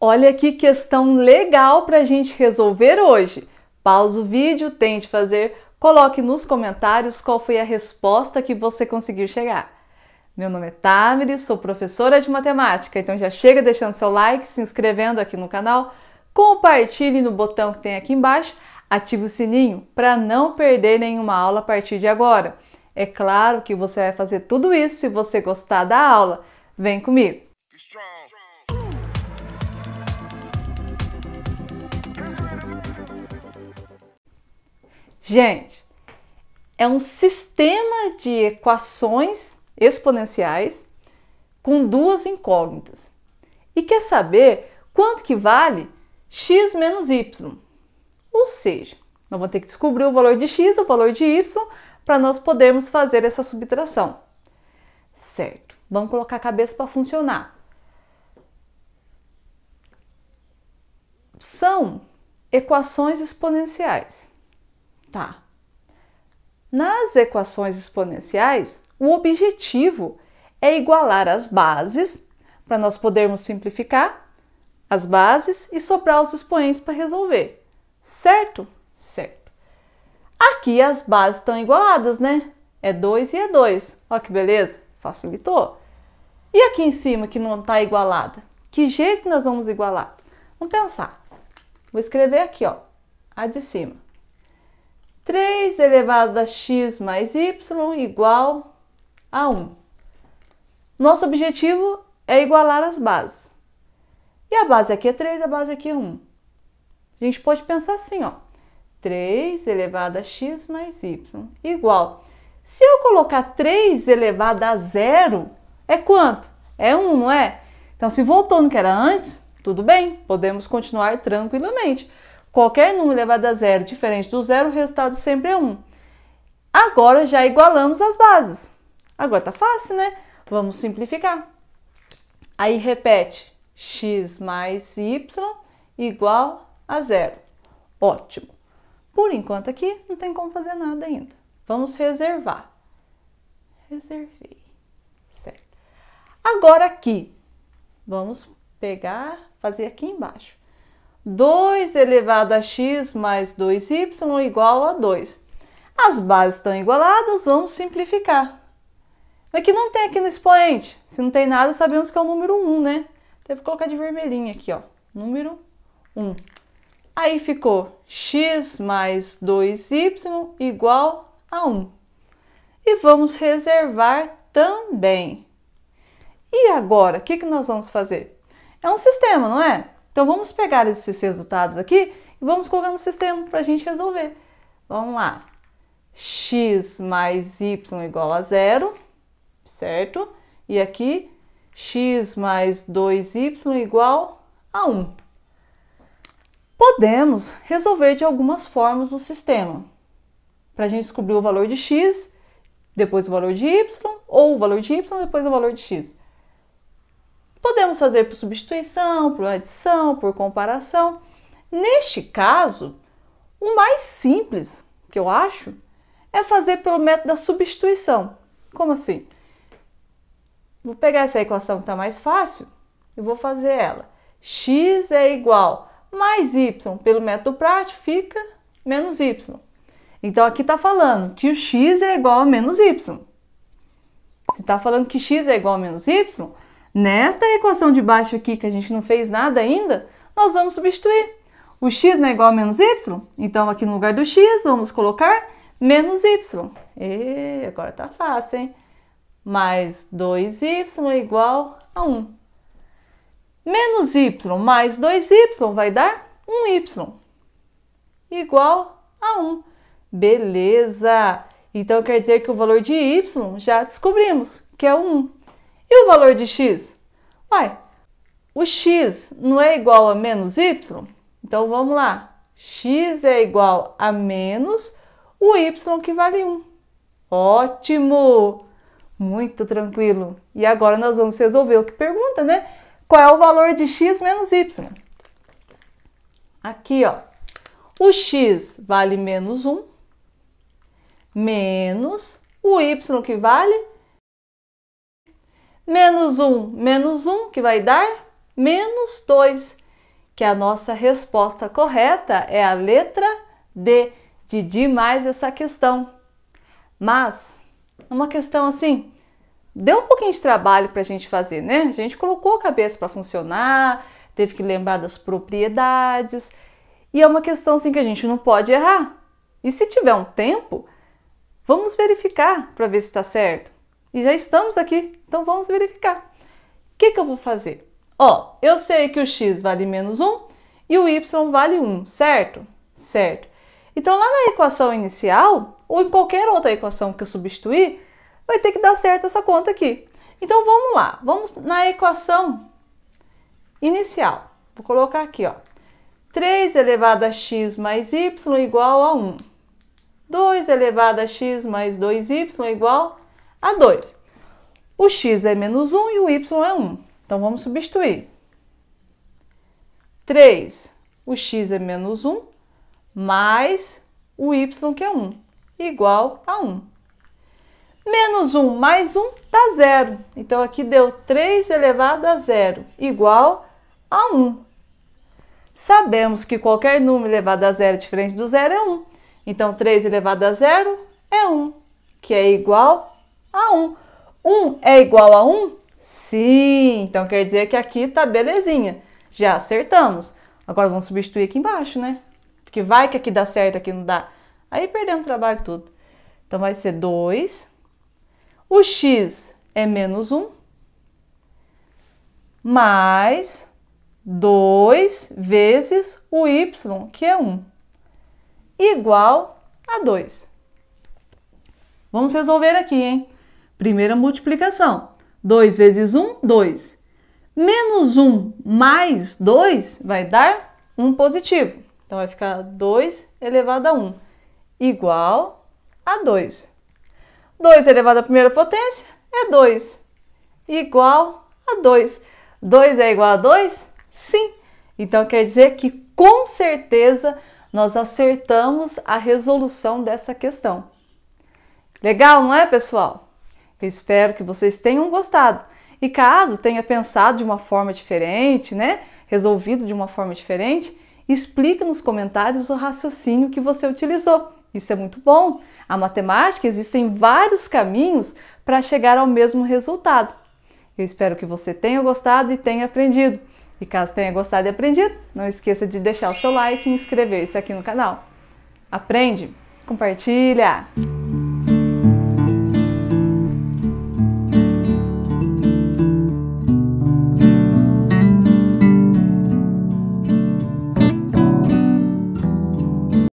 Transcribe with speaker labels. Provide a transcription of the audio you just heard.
Speaker 1: Olha que questão legal para a gente resolver hoje. Pausa o vídeo, tente fazer, coloque nos comentários qual foi a resposta que você conseguiu chegar. Meu nome é Tamires, sou professora de matemática, então já chega deixando seu like, se inscrevendo aqui no canal, compartilhe no botão que tem aqui embaixo, ative o sininho para não perder nenhuma aula a partir de agora. É claro que você vai fazer tudo isso se você gostar da aula. Vem comigo! Gente, é um sistema de equações exponenciais com duas incógnitas e quer saber quanto que vale x menos y. Ou seja, nós vamos ter que descobrir o valor de x, o valor de y, para nós podermos fazer essa subtração. Certo, vamos colocar a cabeça para funcionar. São equações exponenciais. Tá. Nas equações exponenciais, o objetivo é igualar as bases para nós podermos simplificar as bases e sobrar os expoentes para resolver. Certo? Certo. Aqui as bases estão igualadas, né? É 2 e é 2. Olha que beleza, facilitou. E aqui em cima que não está igualada? Que jeito nós vamos igualar? Vamos pensar. Vou escrever aqui, ó, a de cima. 3 elevado a x mais y igual a 1. Nosso objetivo é igualar as bases. E a base aqui é 3, a base aqui é 1. A gente pode pensar assim, ó. 3 elevado a x mais y igual. Se eu colocar 3 elevado a 0, é quanto? É 1, não é? Então, se voltou no que era antes, tudo bem, podemos continuar tranquilamente. Qualquer número elevado a zero diferente do zero, o resultado sempre é 1. Um. Agora já igualamos as bases. Agora tá fácil, né? Vamos simplificar. Aí repete x mais y igual a zero. Ótimo. Por enquanto aqui não tem como fazer nada ainda. Vamos reservar. Reservei. Certo. Agora aqui, vamos pegar, fazer aqui embaixo. 2 elevado a x mais 2y igual a 2. As bases estão igualadas, vamos simplificar. Mas que não tem aqui no expoente? Se não tem nada, sabemos que é o número 1, né? Deve então, colocar de vermelhinho aqui, ó. Número 1. Aí ficou x mais 2y igual a 1. E vamos reservar também. E agora, o que, que nós vamos fazer? É um sistema, não é? Então vamos pegar esses resultados aqui e vamos colocar no sistema para a gente resolver. Vamos lá. x mais y igual a zero, certo? E aqui x mais 2y igual a 1. Podemos resolver de algumas formas o sistema. Para a gente descobrir o valor de x, depois o valor de y, ou o valor de y, depois o valor de x. Podemos fazer por substituição, por adição, por comparação. Neste caso, o mais simples, que eu acho, é fazer pelo método da substituição. Como assim? Vou pegar essa equação que está mais fácil e vou fazer ela. x é igual mais y pelo método prático fica menos y. Então aqui está falando que o x é igual a menos y. Se está falando que x é igual a menos y, Nesta equação de baixo aqui, que a gente não fez nada ainda, nós vamos substituir. O x não é igual a menos y, então aqui no lugar do x vamos colocar menos y. E agora tá fácil, hein? Mais 2y é igual a 1. Menos y mais 2y vai dar 1y, igual a 1. Beleza! Então quer dizer que o valor de y já descobrimos, que é o 1. E o valor de x? Uai, o x não é igual a menos y? Então vamos lá. x é igual a menos o y que vale 1. Ótimo! Muito tranquilo. E agora nós vamos resolver o que pergunta, né? Qual é o valor de x menos y? Aqui, ó. O x vale menos 1, menos o y que vale menos 1 menos 1, que vai dar menos 2, que a nossa resposta correta é a letra D, de demais essa questão. Mas, uma questão assim, deu um pouquinho de trabalho para a gente fazer, né? A gente colocou a cabeça para funcionar, teve que lembrar das propriedades, e é uma questão assim que a gente não pode errar. E se tiver um tempo, vamos verificar para ver se está certo e já estamos aqui, então vamos verificar. O que, que eu vou fazer? Ó, eu sei que o x vale menos 1 e o y vale 1, certo? Certo. Então, lá na equação inicial, ou em qualquer outra equação que eu substituir, vai ter que dar certo essa conta aqui. Então, vamos lá. Vamos na equação inicial. Vou colocar aqui, ó. 3 elevado a x mais y igual a 1. 2 elevado a x mais 2y igual a 2. O x é menos 1 e o y é 1. Então vamos substituir. 3. O x é menos 1 mais o y que é 1, igual a 1. Menos 1 mais 1 dá 0. Então aqui deu 3 elevado a 0, igual a 1. Sabemos que qualquer número elevado a zero diferente do zero é 1. Então 3 elevado a zero é 1, que é igual a 1. 1 é igual a 1? Sim, então quer dizer que aqui está belezinha. Já acertamos. Agora vamos substituir aqui embaixo, né? Porque vai que aqui dá certo, aqui não dá. Aí perdemos o trabalho tudo. Então vai ser 2. O x é menos 1. Mais 2 vezes o y, que é 1. Igual a 2. Vamos resolver aqui, hein? Primeira multiplicação. 2 vezes 1, 2. Menos 1 mais 2 vai dar 1 positivo. Então, vai ficar 2 elevado a 1 igual a 2. 2 elevado à primeira potência é 2 igual a 2. 2 é igual a 2? Sim. Então, quer dizer que com certeza nós acertamos a resolução dessa questão. Legal, não é, pessoal? Eu espero que vocês tenham gostado. E caso tenha pensado de uma forma diferente, né? Resolvido de uma forma diferente, explique nos comentários o raciocínio que você utilizou. Isso é muito bom. A matemática existem vários caminhos para chegar ao mesmo resultado. Eu espero que você tenha gostado e tenha aprendido. E caso tenha gostado e aprendido, não esqueça de deixar o seu like e inscrever-se aqui no canal. Aprende, compartilha.